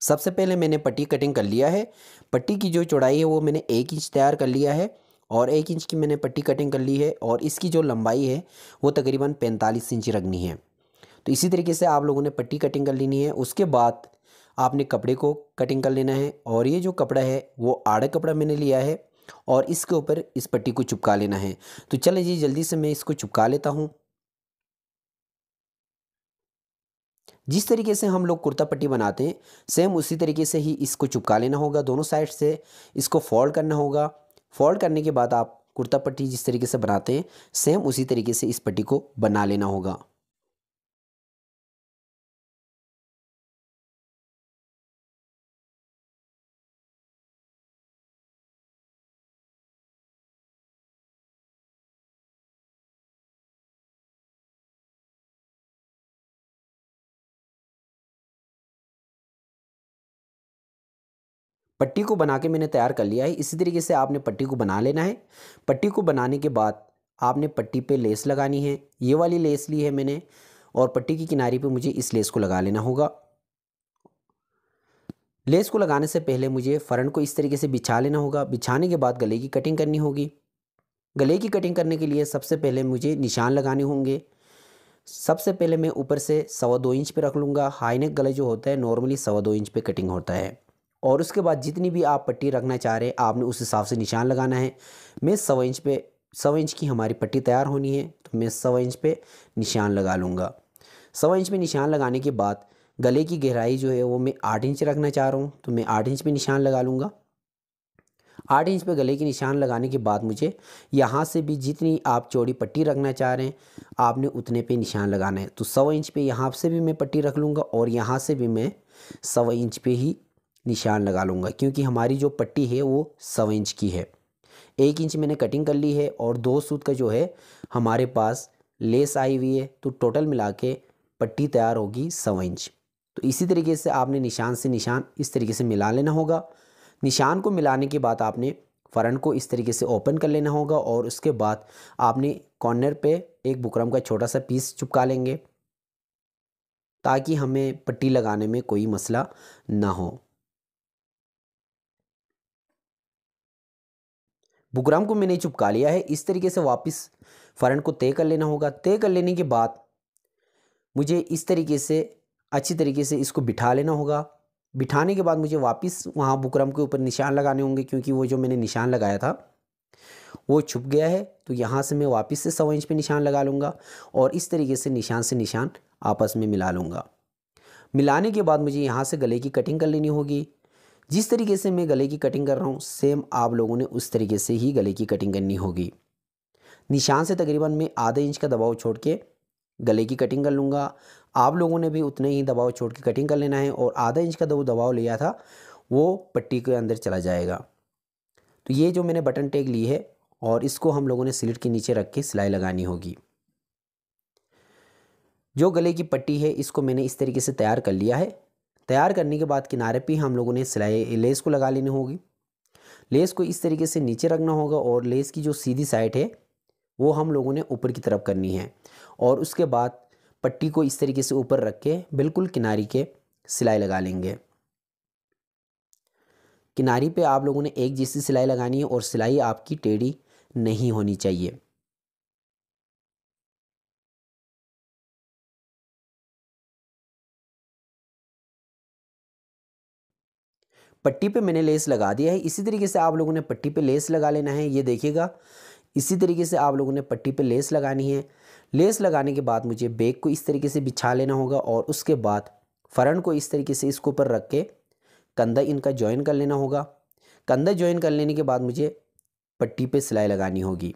सबसे पहले मैंने पट्टी कटिंग कर लिया है पट्टी की जो चौड़ाई है वो मैंने एक इंच तैयार कर लिया है और एक इंच की मैंने पट्टी कटिंग कर ली है और इसकी जो लंबाई है वो तकरीबन पैंतालीस इंच रखनी है तो इसी तरीके से आप लोगों ने पट्टी कटिंग कर लेनी है उसके बाद आपने कपड़े को कटिंग कर लेना है और ये जो कपड़ा है वो आड़ा कपड़ा मैंने लिया है और इसके ऊपर इस पट्टी को चिपका लेना है तो चले जी जल्दी से मैं इसको चिपका लेता हूँ जिस तरीके से हम लोग कुर्ता पट्टी बनाते हैं सेम उसी तरीके से ही इसको चुपका लेना होगा दोनों साइड से इसको फोल्ड करना होगा फोल्ड करने के बाद आप कुर्ता पट्टी जिस तरीके से बनाते हैं सेम उसी तरीके से इस पट्टी को बना लेना होगा पट्टी को बना के मैंने तैयार कर लिया है इसी तरीके से आपने पट्टी को बना लेना है पट्टी को बनाने के बाद आपने पट्टी पे लेस लगानी है ये वाली लेस ली है मैंने और पट्टी की किनारी पे मुझे इस लेस को लगा लेना होगा लेस को लगाने से पहले मुझे फ्रंट को इस तरीके से बिछा लेना होगा बिछाने के बाद गले की कटिंग करनी होगी गले की कटिंग करने के लिए सबसे पहले मुझे निशान लगाने होंगे सबसे पहले मैं ऊपर से सवा दो इंच पे रख लूँगा हाईनेक गले जो होता है नॉर्मली सवा दो इंच पे कटिंग होता है और उसके बाद जितनी भी आप पट्टी रखना चाह रहे हैं आपने उस हिसाब से निशान लगाना है मैं सवा इंच पे सवा इंच की हमारी पट्टी तैयार होनी है तो मैं सवा इंच पे निशान लगा लूँगा सवा इंच पे निशान लगाने के बाद गले की गहराई जो है वो मैं आठ इंच रखना चाह रहा हूँ तो मैं आठ इंच पर निशान लगा लूँगा आठ इंच पे गले के निशान लगाने के बाद मुझे यहाँ से भी जितनी आप चौड़ी पट्टी रखना चाह रहे हैं आपने उतने पे निशान लगाना है तो सवा इंच पे यहाँ से भी मैं पट्टी रख लूँगा और यहाँ से भी मैं सवा इंच पे ही निशान लगा लूँगा क्योंकि हमारी जो पट्टी है वो सवा इंच की है एक इंच मैंने कटिंग कर ली है और दो सूत का जो है हमारे पास लेस आई हुई है तो टोटल मिला के पट्टी तैयार होगी सवा इंच तो इसी तरीके से आपने निशान से निशान इस तरीके से मिला लेना होगा निशान को मिलाने के बाद आपने फ़रन को इस तरीके से ओपन कर लेना होगा और उसके बाद आपने कॉर्नर पे एक बुकरम का छोटा सा पीस चिपका लेंगे ताकि हमें पट्टी लगाने में कोई मसला ना हो बुकराम को मैंने चुपका लिया है इस तरीके से वापस फ़रन को तय कर लेना होगा तय कर लेने के बाद मुझे इस तरीके से अच्छी तरीके से इसको बिठा लेना होगा बिठाने के बाद मुझे वापस वहाँ बुकरम के ऊपर निशान लगाने होंगे क्योंकि वो जो मैंने निशान लगाया था वो छुप गया है तो यहाँ से मैं वापस से सवा इंच पर निशान लगा लूँगा और इस तरीके से निशान से निशान आपस में मिला लूँगा मिलाने के बाद मुझे यहाँ से गले की कटिंग कर लेनी होगी जिस तरीके से मैं गले की कटिंग कर रहा हूँ सेम आप लोगों ने उस तरीके से ही गले की कटिंग करनी होगी निशान से तकरीबन मैं आधे इंच का दबाव छोड़ के गले की कटिंग कर लूँगा आप लोगों ने भी उतने ही दबाव छोड़ के कटिंग कर लेना है और आधा इंच का दो दबाव लिया था वो पट्टी के अंदर चला जाएगा तो ये जो मैंने बटन टेक ली है और इसको हम लोगों ने स्लिट के नीचे रख के सिलाई लगानी होगी जो गले की पट्टी है इसको मैंने इस तरीके से तैयार कर लिया है तैयार करने के बाद किनारे पे हम लोगों ने सिलाई लेस को लगा लेनी होगी लेस को इस तरीके से नीचे रखना होगा और लेस की जो सीधी साइड है वो हम लोगों ने ऊपर की तरफ करनी है और उसके बाद पट्टी को इस तरीके से ऊपर रख के बिल्कुल किनारी के सिलाई लगा लेंगे किनारी पे आप लोगों ने एक जैसी सिलाई लगानी है और सिलाई आपकी टेढ़ी नहीं होनी चाहिए पट्टी पे मैंने लेस लगा दिया है इसी तरीके से आप लोगों ने पट्टी पे लेस लगा लेना है ये देखिएगा इसी तरीके से आप लोगों ने पट्टी पे लेस लगानी है लेस लगाने के बाद मुझे बैग को इस तरीके से बिछा लेना होगा और उसके बाद फ़रन को इस तरीके से इसके ऊपर रख के कंधा इनका ज्वाइन कर लेना होगा कंधा ज्वाइन कर लेने के बाद मुझे पट्टी पर सिलाई लगानी होगी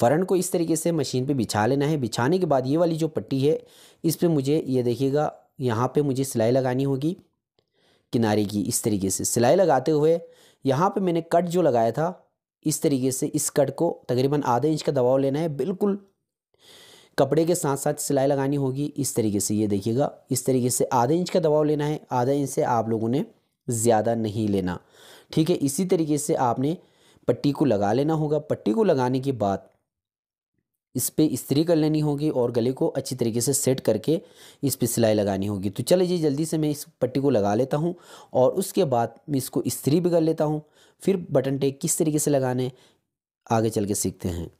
फ़रन को इस तरीके से मशीन पे बिछा लेना है बिछाने के बाद ये वाली जो पट्टी है इस पर मुझे ये देखिएगा यहाँ पे मुझे सिलाई लगानी होगी किनारे की इस तरीके से सिलाई लगाते हुए यहाँ पे मैंने कट जो लगाया था इस तरीके से इस कट को तकरीबन आधे इंच का दबाव लेना है बिल्कुल कपड़े के साथ साथ सिलाई लगानी होगी इस तरीके से ये देखिएगा इस तरीके से आधे इंच का दबाव लेना है आधा इंच से आप लोगों ने ज़्यादा नहीं लेना ठीक है इसी तरीके से आपने पट्टी को लगा लेना होगा पट्टी को लगाने के बाद इस पर इस्त्री कर लेनी होगी और गले को अच्छी तरीके से सेट करके इस पर सिलाई लगानी होगी तो चले जी जल्दी से मैं इस पट्टी को लगा लेता हूँ और उसके बाद मैं इसको इस्त्री भी कर लेता हूँ फिर बटन टेक किस तरीके से लगाने आगे चल के सीखते हैं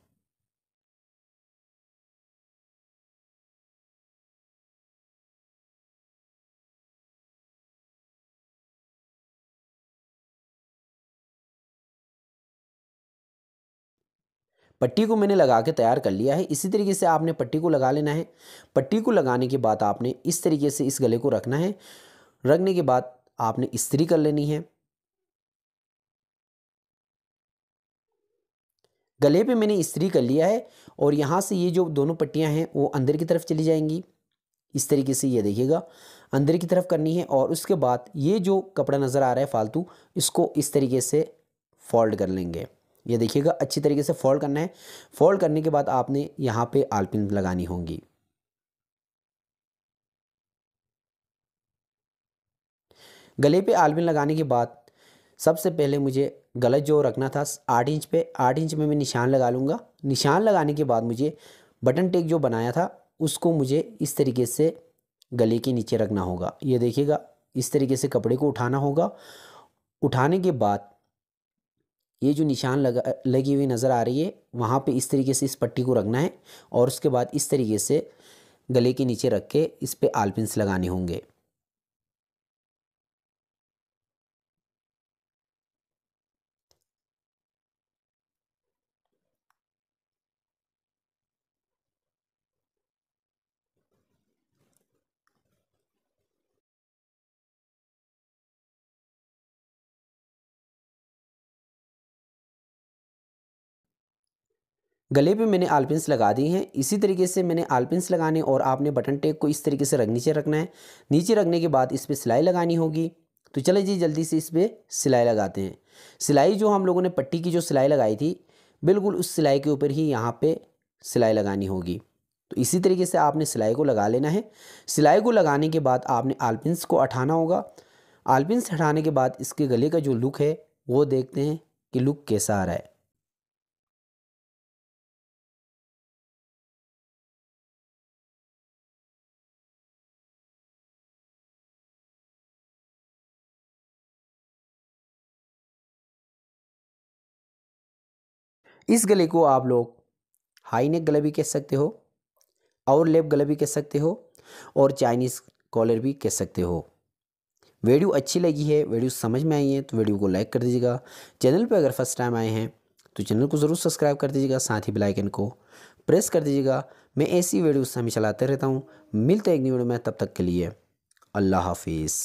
पट्टी को मैंने लगा के तैयार कर लिया है इसी तरीके से आपने पट्टी को लगा लेना है पट्टी को लगाने के बाद आपने इस तरीके से इस गले को रखना है रखने के बाद आपने इस्त्री कर लेनी है गले पे मैंने इस्त्री कर लिया है और यहाँ से ये जो दोनों पट्टियाँ हैं वो अंदर की तरफ चली जाएंगी इस तरीके से ये देखिएगा अंदर की तरफ करनी है और उसके बाद ये जो कपड़ा नज़र आ रहा है फालतू इसको इस तरीके से फोल्ड कर लेंगे ये देखिएगा अच्छी तरीके से फोल्ड करना है फोल्ड करने के बाद आपने यहाँ पे आलपिन लगानी होंगी गले पे आलपिन लगाने के बाद सबसे पहले मुझे गला जो रखना था आठ इंच पे आठ इंच में मैं निशान लगा लूँगा निशान लगाने के बाद मुझे बटन टेक जो बनाया था उसको मुझे इस तरीके से गले के नीचे रखना होगा ये देखिएगा इस तरीके से कपड़े को उठाना होगा उठाने के बाद ये जो निशान लगा लगी हुई नज़र आ रही है वहाँ पे इस तरीके से इस पट्टी को रखना है और उसके बाद इस तरीके से गले के नीचे रख के इस पर आलपिन्स लगाने होंगे गले पे मैंने आलपिंस लगा दी हैं इसी तरीके से मैंने आलपिंस लगाने और आपने बटन टेक को इस तरीके से रख नीचे रखना है नीचे रखने के बाद इस पर सिलाई लगानी होगी तो चले जी जल्दी से इस पर सिलाई लगाते हैं सिलाई जो हम लोगों ने पट्टी की जो सिलाई लगाई थी बिल्कुल उस सिलाई के ऊपर ही यहाँ पर सिलाई लगानी होगी तो इसी तरीके से आपने सिलाई को लगा लेना है सिलाई को लगाने के बाद आपने आलपिंस को हटाना होगा आलपिंस हटाने के बाद इसके गले का जो लुक है वो देखते हैं कि लुक कैसा आ रहा है इस गले को आप लोग हाई नेक गले भी कह सकते हो और लेप गले भी कह सकते हो और चाइनीज़ कॉलर भी कह सकते हो वीडियो अच्छी लगी है वीडियो समझ में आई है तो वीडियो को लाइक कर दीजिएगा चैनल पर अगर फर्स्ट टाइम आए हैं तो चैनल को ज़रूर सब्सक्राइब कर दीजिएगा साथ ही बेलाइकन को प्रेस कर दीजिएगा मैं ऐसी वीडियोस हमेशा चलाते रहता हूँ मिलते एक न्यू वीडियो में तब तक के लिए अल्लाह हाफिज़